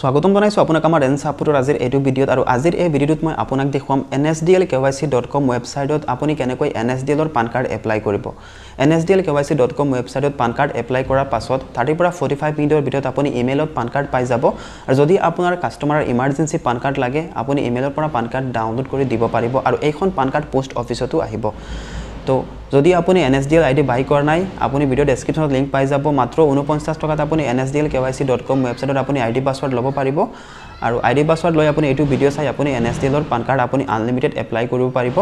স্বাগতম জনাইছোঁ আপোনাক আমাৰ এন আপুৰ আজিৰ এইটো ভিডিঅ'ত আৰু আজিৰ এই ভিডিঅ'টোত মই আপোনাক দেখুৱাম N S D L K Y C dot com ৱেবছাইটত আপুনি কেনেকৈ এন এছ ডি এলৰ পান কাৰ্ড এপ্লাই কৰিব N S D L K Y C dot com ৱেবছাইটত পান কাৰ্ড এপ্লাই কৰাৰ পাছত থাৰ্টিৰ পৰা ফৰ্টি ফাইভ মিনিটৰ ভিতৰত আপুনি ইমেইলত পান কাৰ্ড পাই যাব আৰু যদি আপোনাৰ কাষ্টমাৰৰ ইমাৰ্জেঞ্চি পান কাৰ্ড লাগে আপুনি ইমেইলৰ পৰা পান কাৰ্ড ডাউনলোড কৰি দিব পাৰিব আৰু এইখন পান কাৰ্ড পোষ্ট অফিচতো আহিব তো যদি আপুনি N S D L I D বাই কৰা নাই আপুনি ভিডিঅ' ডেছক্ৰিপশ্যনত লিংক পাই যাব মাত্ৰ ঊনপঞ্চাছ টকাত আপুনি N S D L K Y C dot com ৱেবছাইটত আপুনি আই ডি পাছৱৰ্ড ল'ব পাৰিব আৰু আই ডি পাছৱৰ্ড লৈ আপুনি এইটো ভিডিঅ' চাই আপুনি এন এছ ডি এলৰ পান কাৰ্ড আপুনি আনলিমিটেড এপ্লাই কৰিব পাৰিব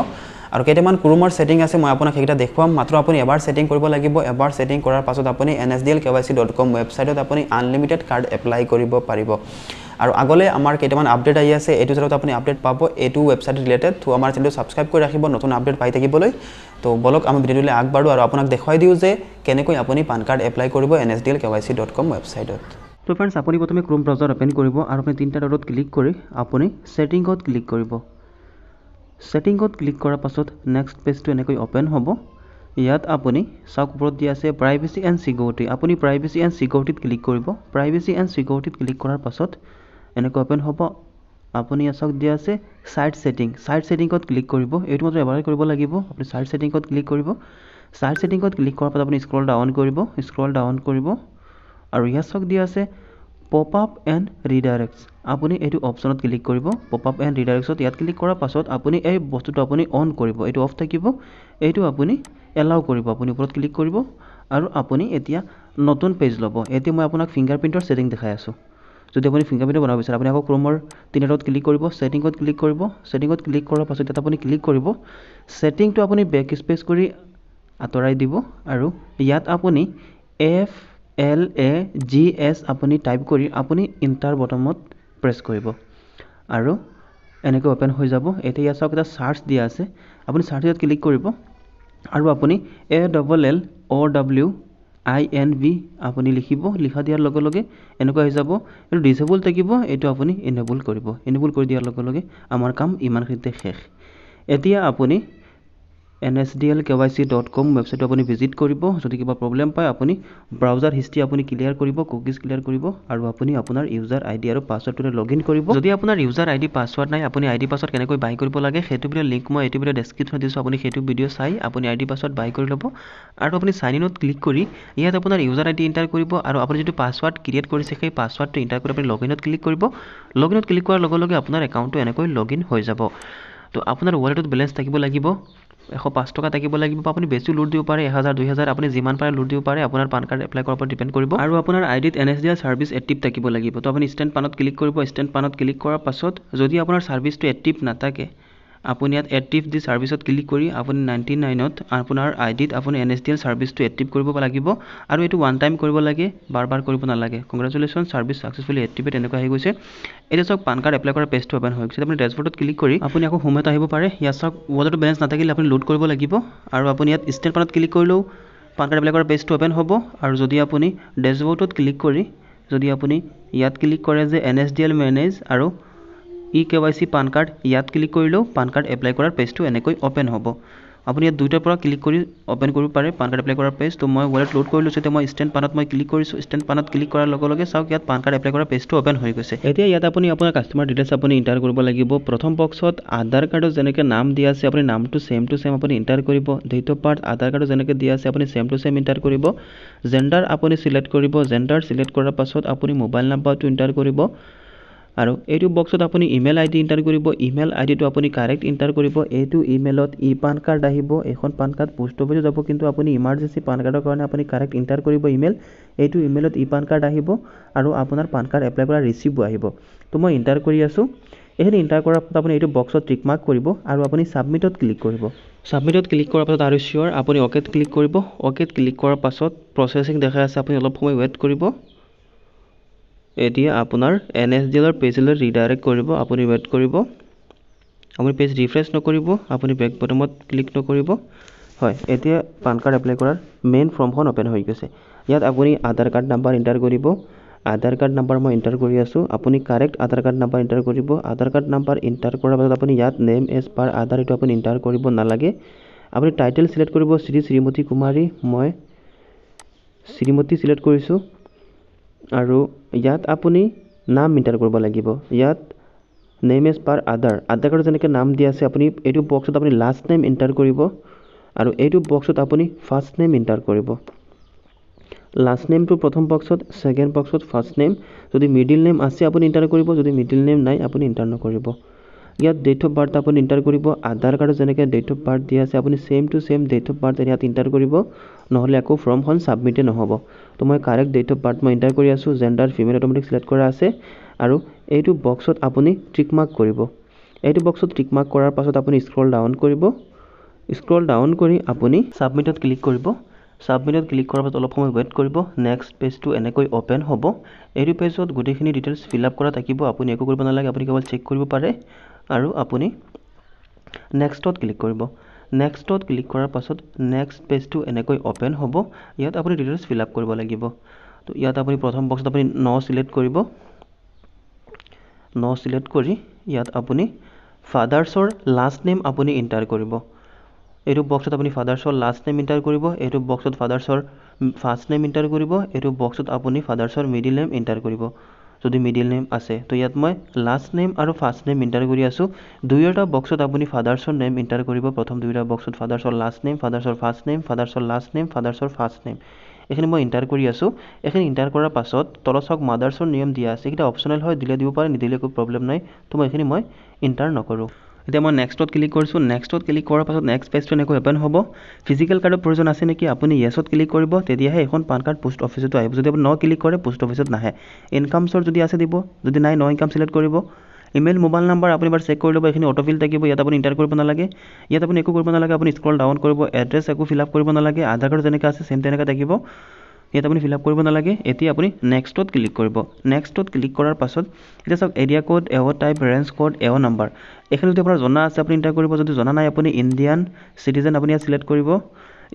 আৰু কেইটামান ক্ৰুমৰ ছেটিং আছে মই আপোনাক সেইকেইটা দেখুৱাম মাত্ৰ আপুনি এবাৰ ছেটিং কৰিব লাগিব এবাৰ ছেটিং কৰাৰ পাছত আপুনি N S D L K Y C dot com ৱেবছাইটত আপুনি আনলিমিটেড কাৰ্ড এপ্লাই কৰিব পাৰিব আৰু আগলৈ আমাৰ কেইটামান আপডেট আহি আছে এইটো চেনেলত আপুনি আপডেট পাব এইটো ৱেবছাইট ৰিলেটেড থ্ৰু আমাৰ চেনেলটো ছাবস্ক্ৰাইব কৰি ৰাখিব নতুন আপডেট পাই থাকিবলৈ তো বলক আমি ভিডিঅ'টোলৈ আগবাঢ়ো আৰু আপোনাক দেখুৱাই দিওঁ যে কেনেকৈ আপুনি পান কাৰ্ড এপ্লাই কৰিব N S D L K Y dot com ৱেবছাইটত তো ফ্ৰেণ্ডছ আপুনি প্ৰথমে ক্ৰোম ব্ৰাউজাৰ অ'পেন কৰিব আৰু আপুনি তিনিটা ডটত ক্লিক কৰি আপুনি ছেটিংত ক্লিক কৰিব ছেটিংত ক্লিক কৰাৰ পাছত নেক্সট পেজটো এনেকৈ অ'পেন হ'ব ইয়াত আপুনি চাওক ওপৰত দিয়া আছে প্ৰাইভেচি এণ্ড ছিকিউৰিটি আপুনি প্ৰাইভেচি এণ্ড ছিকিউৰিটিত ক্লিক কৰিব প্ৰাইভেচি এণ্ড ছিকিউৰিটিত ক্লিক কৰাৰ পাছত এনেকৈ অ'পেন হ'ব আপুনি চাওক দিয়া আছে চাইট ছেটিং চাইট ছেটিংত ক্লিক কৰিব এইটো মাত্ৰ এবাৰ কৰিব লাগিব আপুনি চাইট ছেটিংত ক্লিক কৰিব চাইট ছেটিংত ক্লিক কৰাৰ পাছত আপুনি স্ক্ৰল ডাউন কৰিব স্ক্ৰল ডাউন কৰিব আৰু ইয়াত চাওক দিয়া আছে পপ আপ এণ্ড ৰিডাইৰেক্টছ আপুনি এইটো অপশ্যনত ক্লিক কৰিব পপ আপ এণ্ড ৰিডাইৰেক্টছত ইয়াত ক্লিক কৰাৰ পাছত আপুনি এই বস্তুটো আপুনি অন কৰিব এইটো অফ থাকিব এইটো আপুনি এলাউ কৰিব আপুনি ওপৰত ক্লিক কৰিব আৰু আপুনি এতিয়া নতুন পেজ ল'ব এতিয়া মই আপোনাক ফিংগাৰ প্ৰিণ্টৰ ছেটিং দেখাই আছোঁ যদি আপুনি ফিংগাৰপ্ৰিণ্ট বনাব বিচাৰে আপুনি আকৌ ক্ৰমৰ তিনিটাত ক্লিক কৰিব ছেটিঙত ক্লিক কৰিব ছেটিঙত ক্লিক কৰাৰ পাছত ইয়াত আপুনি ক্লিক কৰিব ছেটিংটো আপুনি বেক স্পেচ কৰি আঁতৰাই দিব আৰু ইয়াত আপুনি F L A G S আপুনি টাইপ কৰি আপুনি ইণ্টাৰ বটমত প্ৰেছ কৰিব আৰু এনেকৈ অ'পেন হৈ যাব এতিয়া ইয়াত চাওক এটা চাৰ্চ দিয়া আছে আপুনি ইয়াত ক্লিক কৰিব আৰু আপুনি A double L O' W I N V আপুনি লিখিব লিখা দিয়াৰ লগে লগে এনেকুৱা হৈ যাব এইটো ডিজেবল থাকিব এইটো আপুনি এনেবল কৰিব ইনেবল কৰি দিয়াৰ লগে লগে আমাৰ কাম ইমানখিনিতে শেষ এতিয়া আপুনি N S D L K Y C dot com ৱেবছাইটটো আপুনি ভিজিট কৰিব যদি কিবা প্ৰব্লেম পায় আপুনি ব্ৰাউজাৰ হিষ্ট্ৰি আপুনি ক্লিয়াৰ কৰিব কুকিজ ক্লিয়াৰ কৰিব আৰু আপুনি আপোনাৰ ইউজাৰ আই ডি আৰু পাছৱৰ্ডটোৰে লগ ইন কৰিব যদি আপোনাৰ ইউজাৰ আই ডি পাছৱৰ্ড নাই আপুনি আই ডি পাছৱৰ্ড কেনেকৈ বাই কৰিব লাগে সেইটো ভিডিঅ' লিংক মই এইটো ভিডিঅ' ডেছক্ৰিপশ্যনত দিছোঁ আপুনি সেইটো ভিডিঅ' চাই আপুনি আই ডি পাছৱৰ্ড বাই কৰি ল'ব আৰু আপুনি চাইন ইনত ক্লিক কৰি ইয়াত আপোনাৰ ইউজাৰ আই ডি ইণ্টাৰ কৰিব আৰু আপুনি যিটো পাছৱৰ্ড ক্ৰিয়েট কৰিছে সেই পাছৱৰ্ডটো ইণ্টাৰ কৰি আপুনি লগ ইনত ক্লিক কৰিব লগ ইনত ক্লিক কৰাৰ লগে লগে আপোনাৰ একাউণ্টটো এনেকৈ লগ ইন হৈ যাব তো আপোনাৰ ৱালেটত বেলেঞ্চ থাকিব লাগিব এশ পাঁচ টকা থাকিব লাগিব বা আপুনি বেছি লোড দিব পাৰে এহেজাৰ দুই দুহেজাৰ আপুনি যিমান পাৰে লোড দিব পাৰে আপোনাৰ পান কাৰ্ড এপ্লাই কৰাৰ ওপৰত ডিপেণ্ড কৰিব আৰু আপোনাৰ আই ডিত N S D R service active থাকিব লাগিব তো আপুনি ষ্টেণ্ড পানত ক্লিক কৰিব ষ্টেণ্ড পানত ক্লিক কৰাৰ পাছত যদি আপোনাৰ ছাৰ্ভিচটো এক্টিভ নাথাকে আপুনি ইয়াত এক্টিভ দি ছাৰ্ভিচত ক্লিক কৰি আপুনি নাইণ্টি নাইনত আপোনাৰ আইডিত আপুনি এন এছ ডি এল ছাৰ্ভিচটো এক্টিভ কৰিব লাগিব আৰু এইটো ওৱান টাইম কৰিব লাগে বাৰ বাৰ কৰিব নালাগে কংগ্ৰেচুলেশ্যন ছাৰ্ভিচ ছাকচেছফুলি এক্টিভেট এনেকুৱা আহি গৈছে এতিয়া চাওক পান কাৰ্ড এপ্লাই কৰা পেজটো অ'পেন হৈ গৈছে আপুনি ডেছবৰ্ডত ক্লিক কৰি আপুনি আকৌ হোমত আহিব পাৰে ইয়াত চাওক ৱালেটৰ বেলেঞ্চ নাথাকিলে আপুনি লোড কৰিব লাগিব আৰু আপুনি ইয়াত ষ্টেট পানত ক্লিক কৰিলেও পান কাৰ্ড এপ্লাই কৰা পেজটো অ'পেন হ'ব আৰু যদি আপুনি ডেছবৰ্ডত ক্লিক কৰি যদি আপুনি ইয়াত ক্লিক কৰে যে N S D L manage আৰু E K Y C PAN card ইয়াত ক্লিক কৰিলেও পান কাৰ্ড এপ্লাই কৰাৰ পেজটো এনেকৈ অ'পেন হ'ব আপুনি ইয়াত দুইটাৰ পৰা ক্লিক কৰি অ'পেন কৰিব পাৰে পান কাৰ্ড এপ্লাই কৰাৰ পেজ ত' মই ৱালেট লোড কৰি লৈছোঁ এতিয়া মই ষ্টেণ্ড পানত মই ক্লিক কৰিছোঁ ষ্টেণ্ড পানত ক্লিক কৰাৰ লগে লগে চাওক ইয়াত পান কাৰ্ড এপ্লাই কৰাৰ পেজটো অ'পেন হৈ গৈছে এতিয়া ইয়াত আপুনি আপোনাৰ কাষ্টমাৰ ডিটেইলছ আপুনি ইণ্টাৰ কৰিব লাগিব প্ৰথম বক্সত আধাৰ কাৰ্ডত যেনেকৈ নাম দিয়া আছে আপুনি নামটো চেম টু চেম আপুনি ইণ্টাৰ কৰিব অফ বাৰ্থ আধাৰ কাৰ্ডত যেনেকৈ দিয়া আছে আপুনি চেম টু চেম ইণ্টাৰ কৰিব জেণ্ডাৰ আপুনি চিলেক্ট কৰিব জেণ্ডাৰ চিলেক্ট কৰাৰ পাছত আপুনি মোবাইল নাম্বাৰটো ইণ্টাৰ কৰিব আৰু এইটো বক্সত আপুনি ইমেইল আইডি এণ্টাৰ কৰিব ইমেইল আইডিটো আপুনি কাৰেক্ট এণ্টাৰ কৰিব এইটো ইমেইলত ই পান কাৰ্ড আহিব এইখন পান কাৰ্ড পোষ্ট অফিচত যাব কিন্তু আপুনি ইমাৰ্জেঞ্চি পান কাৰ্ডৰ কাৰণে আপুনি কাৰেক্ট এণ্টাৰ কৰিব ইমেইল এইটো ইমেইলত ই পান কাৰ্ড আহিব আৰু আপোনাৰ পান কাৰ্ড এপ্লাই কৰা ৰিচিপ্টো আহিব তো মই এণ্টাৰ কৰি আছোঁ এইখিনি এণ্টাৰ কৰাৰ পাছত আপুনি এইটো বক্সত ট্ৰিক মাৰ্ক কৰিব আৰু আপুনি ছাবমিটত ক্লিক কৰিব ছাবমিটত ক্লিক কৰাৰ পাছত আৰু চিয়'ৰ আপুনি অ'কেত ক্লিক কৰিব অ'কেত ক্লিক কৰাৰ পাছত প্ৰচেছিং দেখাই আছে আপুনি অলপ সময় ৱেইট কৰিব এতিয়া আপোনাৰ এন এছ ডি এলৰ পেজলৈ ৰিডাইৰেক্ট কৰিব আপুনি ৱেইট কৰিব আপুনি পেজ ৰিফ্ৰেছ নকৰিব আপুনি বেক বটমত ক্লিক নকৰিব হয় এতিয়া পান কাৰ্ড এপ্লাই কৰাৰ মেইন ফৰ্মখন অ'পেন হৈ গৈছে ইয়াত আপুনি আধাৰ কাৰ্ড নাম্বাৰ এণ্টাৰ কৰিব আধাৰ কাৰ্ড নাম্বাৰ মই এণ্টাৰ কৰি আছোঁ আপুনি correct Aadhaar card number enter কৰিব আধাৰ কাৰ্ড নাম্বাৰ এণ্টাৰ কৰাৰ পাছত আপুনি ইয়াত নেম এজ পাৰ আধাৰ এইটো আপুনি এণ্টাৰ কৰিব নালাগে আপুনি টাইটেল চিলেক্ট কৰিব শ্ৰী শ্ৰীমতী কুমাৰী মই শ্ৰীমতী চিলেক্ট কৰিছোঁ আৰু ইয়াত আপুনি নাম ইণ্টাৰ কৰিব লাগিব ইয়াত নেম ইজ পাৰ আদাৰ আদাৰ কাৰ্ডত যেনেকৈ নাম দিয়া আছে আপুনি এইটো বক্সত আপুনি লাষ্ট নেম এণ্টাৰ কৰিব আৰু এইটো বক্সত আপুনি ফাৰ্ষ্ট নেম এণ্টাৰ কৰিব লাষ্ট নেমটো প্ৰথম বক্সত ছেকেণ্ড বক্সত ফাৰ্ষ্ট নেম যদি মিডিল নেম আছে আপুনি এণ্টাৰ কৰিব যদি মিডিল নেম নাই আপুনি এণ্টাৰ নকৰিব ইয়াত ডেট অফ বাৰ্থ আপুনি ইণ্টাৰ কৰিব আধাৰ কাৰ্ডত যেনেকৈ ডেট অফ বাৰ্থ দিয়া আছে আপুনি same to same date of birth ইয়াত ইণ্টাৰ কৰিব নহ'লে আকৌ ফৰ্মখন ছাবমিটেই নহ'ব তো মই কাৰেক্ট ডেট অফ বাৰ্থ মই ইণ্টাৰ কৰি আছোঁ জেণ্ডাৰ ফিমেল অট'মেটিক চিলেক্ট কৰা আছে আৰু এইটো বক্সত আপুনি মাৰ্ক কৰিব এইটো বক্সত মাৰ্ক কৰাৰ পাছত আপুনি স্ক্ৰল ডাউন কৰিব স্ক্ৰল ডাউন কৰি আপুনি ছাবমিটত ক্লিক কৰিব ছাবমিটত ক্লিক কৰাৰ পাছত অলপ সময় ৱেইট কৰিব নেক্সট পেজটো এনেকৈ অ'পেন হ'ব এইটো পেজত গোটেইখিনি ডিটেইলছ ফিল আপ কৰা থাকিব আপুনি একো কৰিব নালাগে আপুনি কেৱল চেক কৰিব পাৰে আৰু আপুনি নেক্সটত ক্লিক কৰিব নেক্সটত ক্লিক কৰাৰ পাছত নেক্সট পেজটো এনেকৈ অ'পেন হ'ব ইয়াত আপুনি ডিটেইলছ ফিল আপ কৰিব লাগিব তো ইয়াত আপুনি প্ৰথম বক্সত আপুনি ন ছিলেক্ট কৰিব ন ছিলেক্ট কৰি ইয়াত আপুনি ফাদাৰ্ছৰ লাষ্ট নেম আপুনি ইণ্টাৰ কৰিব এইটো বক্সত আপুনি ফাদাৰ্ছৰ লাষ্ট নেম ইণ্টাৰ কৰিব এইটো বক্সত ফাদাৰ্ছৰ ফাৰ্ষ্ট নেম ইণ্টাৰ কৰিব এইটো বক্সত আপুনি ফাদাৰ্ছৰ মিডিল নেম ইণ্টাৰ কৰিব যদি মিডিল নেম আছে তো ইয়াত মই লাষ্ট নেম আৰু ফাৰ্ষ্ট নেম ইণ্টাৰ কৰি আছোঁ দুয়োটা বক্সত আপুনি ফাদাৰ্ছৰ নেম ইণ্টাৰ কৰিব প্ৰথম দুয়োটা বক্সত ফাদাৰ্ছৰ লাষ্ট নেম ফাদাৰ্ছৰ ফাৰ্ষ্ট নেম ফাদাৰ্ছৰ লাষ্ট নেম ফাদাৰ্ছৰ ফাৰ্ষ্ট নেম এইখিনি মই ইণ্টাৰ কৰি আছোঁ এইখিনি ইণ্টাৰ কৰাৰ পাছত তলত চাওক মাদাৰ্ছৰ নিয়ম দিয়া আছে এইকেইটা অপচনেল হয় দিলে দিব পাৰে নিদিলে একো প্ৰব্লেম নাই তো মই এইখিনি মই ইণ্টাৰ নকৰোঁ এতিয়া মই নেক্সটত ক্লিক কৰিছোঁ নেক্সটত ক্লিক কৰাৰ পাছত নেক্সট পেজটো এনেকৈ অ'পেন হ'ব ফিজিকেল কাৰ্ডৰ প্ৰয়োজন আছে নেকি আপুনি য়েছত ক্লিক কৰিব তেতিয়াহে এইখন পান কাৰ্ড পোষ্ট অফিচতো আহিব যদি আপুনি ন ক্লিক কৰে পোষ্ট অফিচত নাহে ইনকামছৰ যদি আছে দিব যদি নাই ন ইনকাম চিলেক্ট কৰিব ইমেইল মোবাইল নাম্বাৰ আপুনি এবাৰ চেক কৰি ল'ব এইখিনি অট'ফিল থাকিব ইয়াত আপুনি ইণ্টাৰ কৰিব নালাগে ইয়াত আপুনি একো কৰিব নালাগে আপুনি স্ক্ৰল ডাউন কৰিব এড্ৰেছ একো ফিল আপ কৰিব নালাগে আধাৰ কাৰ্ড যেনেকৈ আছে ছেম তেনেকৈ থাকিব ইয়াত আপুনি ফিল আপ কৰিব নালাগে এতিয়া আপুনি নেক্সটত ক্লিক কৰিব নেক্সটত ক্লিক কৰাৰ পাছত এতিয়া চাওক area code AO type range code AO number এইখিনি যদি আপোনাৰ জনা আছে আপুনি ইণ্টাৰ কৰিব যদি জনা নাই আপুনি ইণ্ডিয়ান চিটিজেন আপুনি ইয়াত চিলেক্ট কৰিব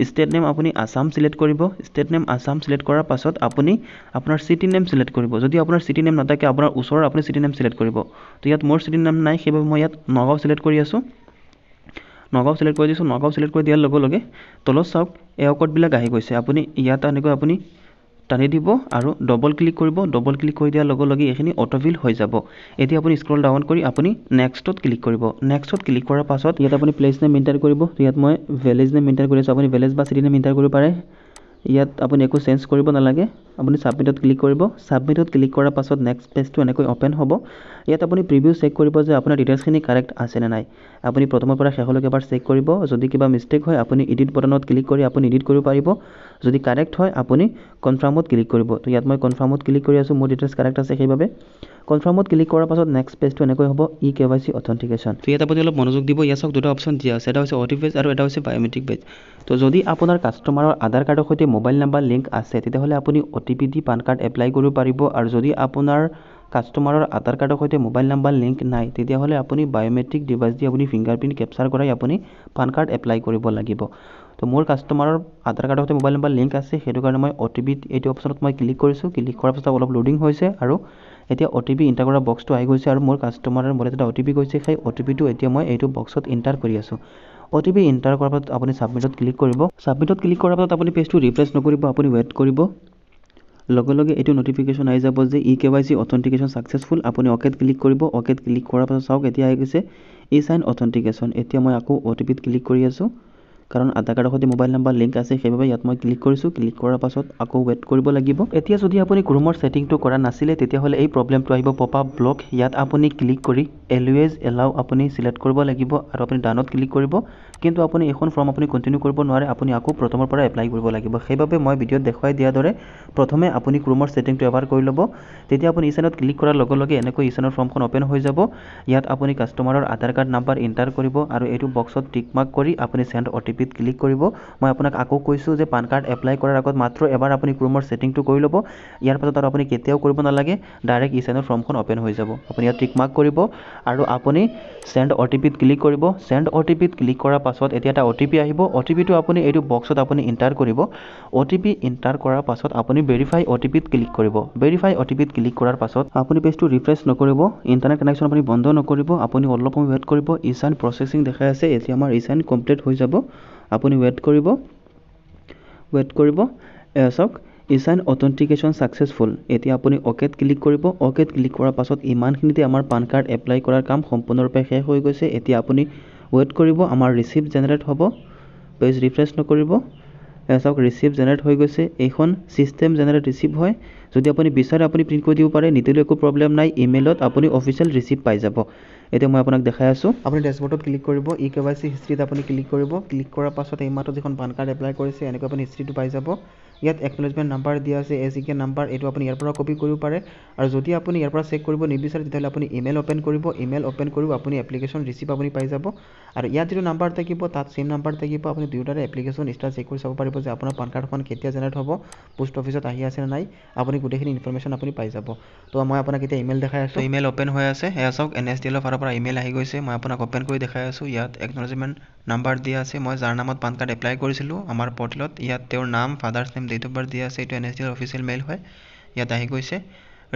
ষ্টেট নেম আপুনি আছাম চিলেক্ট কৰিব ষ্টেট নেম আছাম চিলেক্ট কৰাৰ পাছত আপুনি আপোনাৰ চিটি নেম ছিলেক্ট কৰিব যদি আপোনাৰ চিটি নেম নাথাকে আপোনাৰ ওচৰৰ আপুনি চিটি নেম চিলেক্ট কৰিব তো ইয়াত মোৰ চিটি নেম নাই সেইবাবে মই ইয়াত নগাঁও চিলেক্ট কৰি আছোঁ নগাঁও চিলেক্ট কৰি দিছোঁ নগাঁও চিলেক্ট কৰি দিয়াৰ লগে লগে তলত চাওক এ অকটবিলাক আহি গৈছে আপুনি ইয়াত এনেকৈ আপুনি টানি দিব আৰু ডবল ক্লিক কৰিব ডবল ক্লিক কৰি দিয়াৰ লগে লগে এইখিনি অট'ফিল হৈ যাব এতিয়া আপুনি স্ক্ৰল ডাউন কৰি আপুনি নেক্সটত ক্লিক কৰিব নেক্সটত ক্লিক কৰাৰ পাছত ইয়াত আপুনি প্লেচ নেম মেইনটেইন কৰিব ইয়াত মই ভেলেজ নেম মেইনটেইন কৰি আছোঁ আপুনি ভেলেজ বা চিটি নেম মেইনটেইন কৰিব পাৰে ইয়াত আপুনি একো চেঞ্জ কৰিব নালাগে আপুনি ছাবমিটত ক্লিক কৰিব ছাবমিটত ক্লিক কৰাৰ পাছত নেক্সট পেজটো এনেকৈ অ'পেন হ'ব ইয়াত আপুনি প্ৰিভিউ চেক কৰিব যে আপোনাৰ ডিটেইলছখিনি কাৰেক্ট আছেনে নাই আপুনি প্ৰথমৰ পৰা শেষলৈকে এবাৰ চেক কৰিব যদি কিবা মিষ্টেক হয় আপুনি ইডিট বটনত ক্লিক কৰি আপুনি ইডিট কৰিব পাৰিব যদি কাৰেক্ট হয় আপুনি কনফাৰ্মত ক্লিক কৰিব তো ইয়াত মই কনফাৰ্মত ক্লিক কৰি আছোঁ মোৰ ডিটেইলছ কাৰেক্ট আছে সেইবাবে কনফাৰ্মত ক্লিক কৰাৰ পাছত নেক্সট পেজটো এনেকৈ হ'ব E K Y C authentication তো ইয়াত আপুনি অলপ মনোযোগ দিব ইয়াত চাওক দুটা অপশ্যন দিয়া আছে এটা হৈছে অটি পেজ আৰু এটা হৈছে বায়'মেট্ৰিক পেজ তো যদি আপোনাৰ কাষ্টমাৰৰ আধাৰ কাৰ্ডৰ সৈতে মোবাইল নাম্বাৰ লিংক আছে তেতিয়াহ'লে আপুনি অ' পি দি পান কাৰ্ড এপ্লাই কৰিব পাৰিব আৰু যদি আপোনাৰ কাষ্টমাৰৰ আধাৰ কাৰ্ডৰ সৈতে মোবাইল নাম্বাৰ লিংক নাই তেতিয়াহ'লে আপুনি বায়'মেট্ৰিক ডিভাইচ দি আপুনি ফিংগাৰপ্ৰিণ্ট কেপচাৰ কৰাই আপুনি পান কাৰ্ড এপ্লাই কৰিব লাগিব তো মোৰ কাষ্টমাৰৰ আধাৰ কাৰ্ডৰ সৈতে মোবাইল নাম্বাৰ লিংক আছে সেইটো কাৰণে মই অ টি পিত এইটো অপশ্যনত মই ক্লিক কৰিছোঁ ক্লিক কৰাৰ পাছত অলপ লোডিং হৈছে আৰু এতিয়া অ টি পি ইণ্টাৰ কৰা বক্সটো আহি গৈছে আৰু মোৰ কাষ্টমাৰৰ মোৰ এটা অ টি পি গৈছে সেই অ টি পিটো এতিয়া মই এইটো বক্সত ইণ্টাৰ কৰি আছোঁ অ টি পি ইণ্টাৰ কৰাৰ পাছত আপুনি ছাবমিটত ক্লিক কৰিব ছাবমিটত ক্লিক কৰাৰ পাছত আপুনি পেজটো ৰিফ্ৰেছ নকৰিব আপুনি ৱেইট কৰিব লগে লগে এইটো নটিফিকেশ্যন আহি যাব যে E K Y C authentication successful আপুনি অকেত ক্লিক কৰিব অকেত ক্লিক কৰাৰ পাছত চাওক এতিয়া আহি গৈছে ই চাইন অথেণ্টিকেশ্যন এতিয়া মই আকৌ অ' টি পিত ক্লিক কৰি আছোঁ কাৰণ আধাৰ কাৰ্ডৰ সৈতে মোবাইল নাম্বাৰ লিংক আছে সেইবাবে ইয়াত মই ক্লিক কৰিছোঁ ক্লিক কৰাৰ পাছত আকৌ ৱেইট কৰিব লাগিব এতিয়া যদি আপুনি ক্ৰুমৰ ছেটিংটো কৰা নাছিলে তেতিয়াহ'লে এই প্ৰব্লেমটো আহিব পপা ব্লক ইয়াত আপুনি ক্লিক কৰি এলৱেজ এলাও আপুনি চিলেক্ট কৰিব লাগিব আৰু আপুনি ডাউনত ক্লিক কৰিব কিন্তু আপুনি এইখন ফৰ্ম আপুনি কণ্টিনিউ কৰিব নোৱাৰে আপুনি আকৌ প্ৰথমৰ পৰা এপ্লাই কৰিব লাগিব সেইবাবে মই ভিডিঅ'ত দেখুৱাই দিয়াৰ দৰে প্ৰথমে আপুনি ক্ৰুমৰ ছেটিংটো এবাৰ কৰি ল'ব তেতিয়া আপুনি ইচানত ক্লিক কৰাৰ লগে লগে এনেকৈ ইচানৰ ফৰ্মখন অ'পেন হৈ যাব ইয়াত আপুনি কাষ্টমাৰৰ আধাৰ কাৰ্ড নাম্বাৰ এণ্টাৰ কৰিব আৰু এইটো বক্সত টিকমাৰ্ক কৰি আপুনি send O' T P repeat click কৰিব মই আপোনাক আকৌ কৈছোঁ যে পান কাৰ্ড এপ্লাই কৰাৰ আগত মাত্ৰ এবাৰ আপুনি ক্ৰোমৰ ছেটিংটো কৰি ল'ব ইয়াৰ পাছত আৰু আপুনি কেতিয়াও কৰিব নালাগে ডাইৰেক্ট ইচেনৰ ফৰ্মখন অ'পেন হৈ যাব আপুনি ইয়াত টিক মাৰ্ক কৰিব আৰু আপুনি চেণ্ড অ' টি পিত ক্লিক কৰিব চেণ্ড অ' টি পিত ক্লিক কৰাৰ পাছত এতিয়া এটা অ' টি পি আহিব অ' টি পিটো আপুনি এইটো বক্সত আপুনি ইণ্টাৰ কৰিব অ' টি পি ইণ্টাৰ কৰাৰ পাছত আপুনি ভেৰিফাই অ' টি পিত ক্লিক কৰিব ভেৰিফাই অ' টি পিত ক্লিক কৰাৰ পাছত আপুনি পেজটো ৰিফ্ৰেছ নকৰিব ইণ্টাৰনেট কানেকশ্যন আপুনি বন্ধ নকৰিব আপুনি অলপ সময় ৱেইট কৰিব ইচান প্ৰচেছিং দেখাই আছে এতিয়া আমাৰ ইচান কমপ্লিট হৈ যাব আপুনি ৱেইট কৰিব ৱেইট কৰিব চাওক ই চাইন অথেণ্টিকেশ্যন ছাকচেছফুল এতিয়া আপুনি অ'কেত ক্লিক কৰিব অ'কেত ক্লিক কৰাৰ পাছত ইমানখিনিতে আমাৰ পান কাৰ্ড এপ্লাই কৰাৰ কাম সম্পূৰ্ণৰূপে শেষ হৈ গৈছে এতিয়া আপুনি ৱেইট কৰিব আমাৰ ৰিচিপ্ট জেনেৰেট হ'ব পেজ ৰিফ্ৰেছ নকৰিব চাওক ৰিচিপ্ট জেনেৰেট হৈ গৈছে এইখন ছিষ্টেম জেনেৰেট ৰিচিপ্ট হয় যদি আপুনি বিচাৰে আপুনি প্ৰিণ্ট কৰি দিব পাৰে নিদিলেও একো প্ৰব্লেম নাই ইমেইলত আপুনি অফিচিয়েল ৰিচিপ্ট পাই যাব এতিয়া মই আপোনাক দেখাই আছোঁ আপুনি ডেছবৰ্ডত ক্লিক কৰিব ই কে ৱাই চি হিষ্ট্ৰীত আপুনি ক্লিক কৰিব ক্লিক কৰাৰ পাছত এইমাত্ৰ যিখন পান কাৰ্ড এপ্লাই কৰিছে এনেকৈ আপুনি হিষ্ট্ৰীটো পাই যাব ইয়াত একনলেজমেণ্ট নাম্বাৰ দিয়া আছে এ চি কে নাম্বাৰ এইটো আপুনি ইয়াৰ পৰা কপি কৰিব পাৰে আৰু যদি আপুনি ইয়াৰ পৰা চেক কৰিব নিবিচাৰে তেতিয়াহ'লে আপুনি ইমেইল অ'পেন কৰিব ইমেইল অ'পেন কৰিব আপুনি এপ্লিকেশ্যন ৰিচিপ্ট আপুনি পাই যাব আৰু ইয়াত যিটো নাম্বাৰ থাকিব তাত চেম নাম্বাৰ থাকিব আপুনি দুয়োটাৰে এপ্লিকেশ্যন ষ্টাৰ চেক কৰি চাব পাৰিব যে আপোনাৰ পান কাৰ্ডখন কেতিয়া জেনেৰেট হ'ব পোষ্ট অফিচত আহি আছে নে নাই আপুনি গোটেইখিনি ইনফৰ্মেশ্যন আপুনি পাই যাব তো মই আপোনাক এতিয়া ইমেইল দেখাই আছোঁ ইমেইল অ'পেন হৈ আছে সেয়া চাওক এন এছ ডি এলৰ ফালৰ পৰা ইমেইল আহি গৈছে মই আপোনাক অ'পেন কৰি দেখাই আছোঁ ইয়াত একনলেজমেণ্ট নাম্বাৰ দিয়া আছে মই যাৰ নামত পান কাৰ্ড এপ্লাই কৰিছিলোঁ আমাৰ পৰ্টেলত ইয়াত তেওঁৰ নাম father's name date of birth दिया N S D official mail है इतना गई से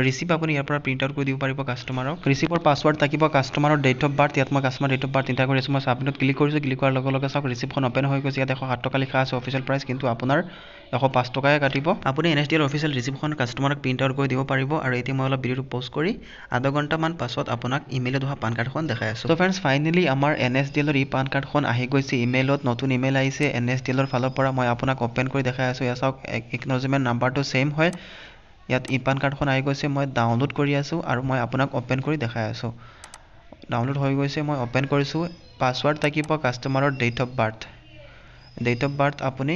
ৰিচিপ আপুনি ইয়াৰ পৰা প্ৰিণ্ট আউট কৰি দিব পাৰিব কাষ্টমাৰক ৰিচিপৰ পাছৱৰ্ড থাকিব কাষ্টমাৰৰ ডেট অফ বাৰ্থ ইয়াত মই কাষ্টমাৰ ডেট অফ বাৰ্থ চিন্তা কৰি আছোঁ মই চাবমিট ক্লিক কৰিছোঁ ক্লিক কৰাৰ লগে লগে চাওক ৰিচিপখন অপেন হৈ গৈছে ইয়াত এশ সাত টকা লিখা আছে অফিচিয়েল প্ৰাইচ কিন্তু আপোনাৰ এশ পাঁচ টকাই কাটিব আপুনি N S D L official ৰিচিপখন কাষ্টমাৰক প্ৰিণ্ট আউট কৰি দিব পাৰিব আৰু এতিয়া মই অলপ ভিডিঅ'টো পষ্ট কৰি আধা ঘণ্টামান পাছত আপোনাক ইমেইলত অহা পান কাৰ্ডখন দেখাই আছোঁ ত' ফ্ৰেণ্ডছ ফাইনেলি আমাৰ এন এছ ডি এলৰ ই পান কাৰ্ডখন আহি গৈছে ইমেইলত নতুন ইমেইল আহিছে এন এছ ডি এলৰ ফালৰ পৰা মই আপোনাক অপেন কৰি দেখাই আছোঁ ইয়াত চাওক একনলেজমেণ্ট নাম্বাৰটো ছেইম হয় ইয়াত ই পান কাৰ্ডখন আহি গৈছে মই ডাউনলোড কৰি আছোঁ আৰু মই আপোনাক অ'পেন কৰি দেখাই আছোঁ ডাউনলোড হৈ গৈছে মই অ'পেন কৰিছোঁ পাছৱৰ্ড থাকিব কাষ্টমাৰৰ date of birth date of birth আপুনি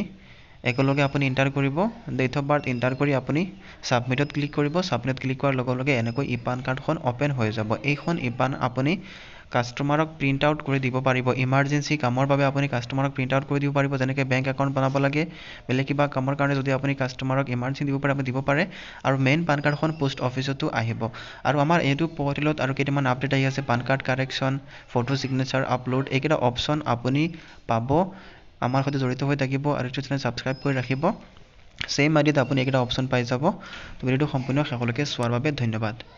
একেলগে আপুনি ইণ্টাৰ কৰিব ডেট অফ বাৰ্থ ইণ্টাৰ কৰি আপুনি ছাবমিটত ক্লিক কৰিব ছাবমিটত ক্লিক কৰাৰ লগে লগে এনেকৈ ই পান কাৰ্ডখন অ'পেন হৈ যাব এইখন ই পান আপুনি কাষ্টমাৰক প্ৰিণ্ট আউট কৰি দিব পাৰিব ইমাৰ্জেঞ্চি কামৰ বাবে আপুনি কাষ্টমাৰক প্ৰিণ্ট আউট কৰি দিব পাৰিব যেনেকৈ বেংক একাউণ্ট বনাব লাগে বেলেগ কিবা কামৰ কাৰণে যদি আপুনি কাষ্টমাৰক ইমাৰ্জেঞ্চি দিব পাৰে আপুনি দিব পাৰে আৰু মেইন পান কাৰ্ডখন পোষ্ট অফিচতো আহিব আৰু আমাৰ এইটো পৰ্টেলত আৰু কেইটামান আপডেট আহি আছে PAN card correction photo signature upload এইকেইটা অপশ্যন আপুনি পাব আমাৰ সৈতে জড়িত হৈ থাকিব আৰু এইটো চেনেল ছাবস্ক্ৰাইব কৰি ৰাখিব সেম আইডিত আপুনি এইকেইটা অপশ্যন পাই যাব ভিডিঅ'টো সম্পূৰ্ণ শেষলৈকে চোৱাৰ বাবে ধন্যবাদ